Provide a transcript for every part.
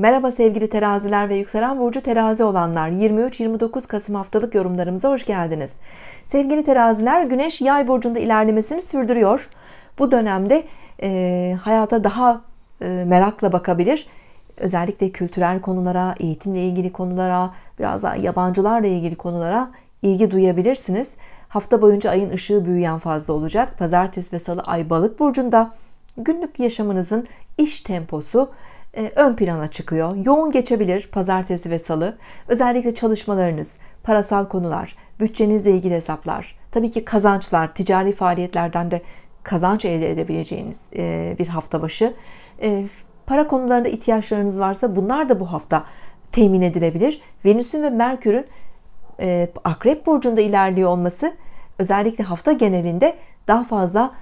Merhaba sevgili teraziler ve yükselen burcu terazi olanlar 23-29 Kasım haftalık yorumlarımıza hoş geldiniz. Sevgili teraziler güneş yay burcunda ilerlemesini sürdürüyor. Bu dönemde e, hayata daha e, merakla bakabilir. Özellikle kültürel konulara, eğitimle ilgili konulara, biraz daha yabancılarla ilgili konulara ilgi duyabilirsiniz. Hafta boyunca ayın ışığı büyüyen fazla olacak. Pazartesi ve salı ay balık burcunda. Günlük yaşamınızın iş temposu, e, ön plana çıkıyor. Yoğun geçebilir pazartesi ve salı. Özellikle çalışmalarınız, parasal konular, bütçenizle ilgili hesaplar, tabii ki kazançlar, ticari faaliyetlerden de kazanç elde edebileceğiniz e, bir hafta başı. E, para konularında ihtiyaçlarınız varsa bunlar da bu hafta temin edilebilir. Venüs'ün ve Merkür'ün Akrep Burcu'nda ilerliyor olması özellikle hafta genelinde daha fazla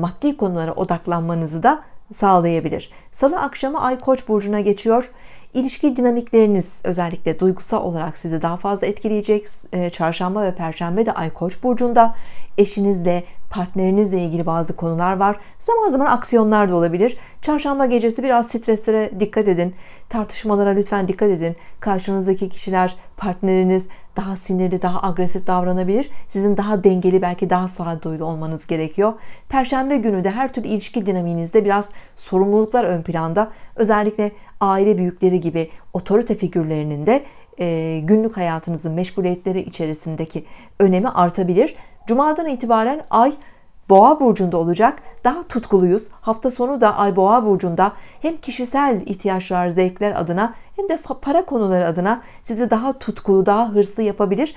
maddi konulara odaklanmanızı da sağlayabilir. Salı akşamı Ay Koç burcuna geçiyor. İlişki dinamikleriniz özellikle duygusal olarak sizi daha fazla etkileyecek. E, çarşamba ve Perşembe de Ay Koç burcunda eşinizle partnerinizle ilgili bazı konular var. Zaman zaman aksiyonlar da olabilir. Çarşamba gecesi biraz streslere dikkat edin. Tartışmalara lütfen dikkat edin. Karşınızdaki kişiler, partneriniz daha sinirli, daha agresif davranabilir. Sizin daha dengeli, belki daha sağduyulu olmanız gerekiyor. Perşembe günü de her türlü ilişki dinamiğinizde biraz sorumluluklar ön planda. Özellikle aile büyükleri gibi otorite figürlerinin de günlük hayatımızın meşguliyetleri içerisindeki önemi artabilir. Cuma'dan itibaren ay Boğa burcunda olacak. Daha tutkuluyuz. Hafta sonu da Ay Boğa burcunda hem kişisel ihtiyaçlar, zevkler adına hem de para konuları adına sizi daha tutkulu, daha hırslı yapabilir.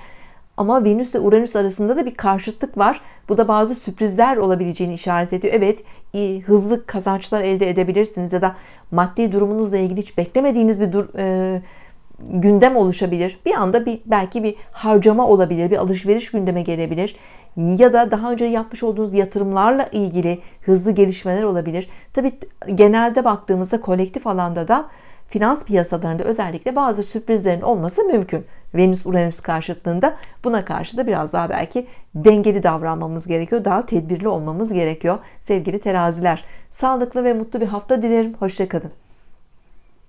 Ama Venüs ile Uranüs arasında da bir karşıtlık var. Bu da bazı sürprizler olabileceğini işaret ediyor. Evet, hızlı kazançlar elde edebilirsiniz ya da maddi durumunuzla ilgili hiç beklemediğiniz bir dur e, gündem oluşabilir. Bir anda bir belki bir harcama olabilir, bir alışveriş gündeme gelebilir ya da daha önce yapmış olduğunuz yatırımlarla ilgili hızlı gelişmeler olabilir. Tabi genelde baktığımızda kolektif alanda da finans piyasalarında özellikle bazı sürprizlerin olması mümkün. Venüs Uranüs karşıtlığında buna karşı da biraz daha belki dengeli davranmamız gerekiyor. Daha tedbirli olmamız gerekiyor sevgili teraziler. Sağlıklı ve mutlu bir hafta dilerim. Hoşçakalın.